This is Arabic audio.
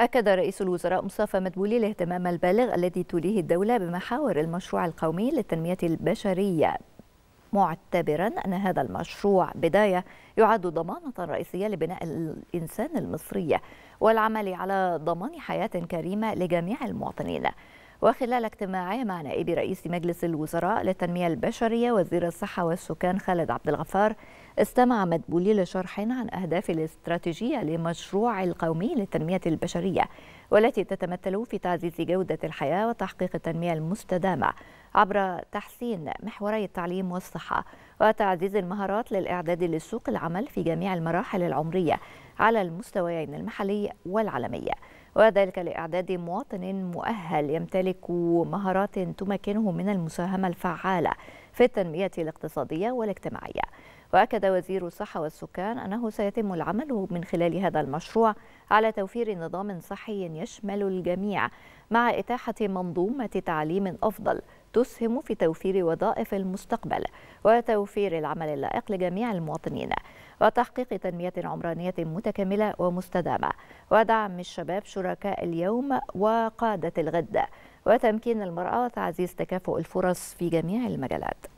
أكد رئيس الوزراء مصطفى مدبولي الاهتمام البالغ الذي توليه الدولة بمحاور المشروع القومي للتنمية البشرية معتبرا أن هذا المشروع بداية يعد ضمانة رئيسية لبناء الإنسان المصري والعمل على ضمان حياة كريمة لجميع المواطنين وخلال اجتماعه مع نائب رئيس مجلس الوزراء للتنمية البشرية وزير الصحة والسكان خالد عبد الغفار استمع مدبولي لشرح عن أهداف الاستراتيجية لمشروع القومي للتنمية البشرية والتي تتمثل في تعزيز جودة الحياة وتحقيق التنمية المستدامة عبر تحسين محوري التعليم والصحة وتعزيز المهارات للإعداد لسوق العمل في جميع المراحل العمرية على المستويين المحلي والعالمي وذلك لإعداد مواطن مؤهل يمتلك مهارات تمكنه من المساهمة الفعالة في التنمية الاقتصادية والاجتماعية وأكد وزير الصحة والسكان أنه سيتم العمل من خلال هذا المشروع على توفير نظام صحي يشمل الجميع مع إتاحة منظومة تعليم أفضل تسهم في توفير وظائف المستقبل وتوفير العمل اللائق لجميع المواطنين وتحقيق تنمية عمرانية متكاملة ومستدامة ودعم الشباب شركاء اليوم وقادة الغد وتمكين المرأة وتعزيز تكافؤ الفرص في جميع المجالات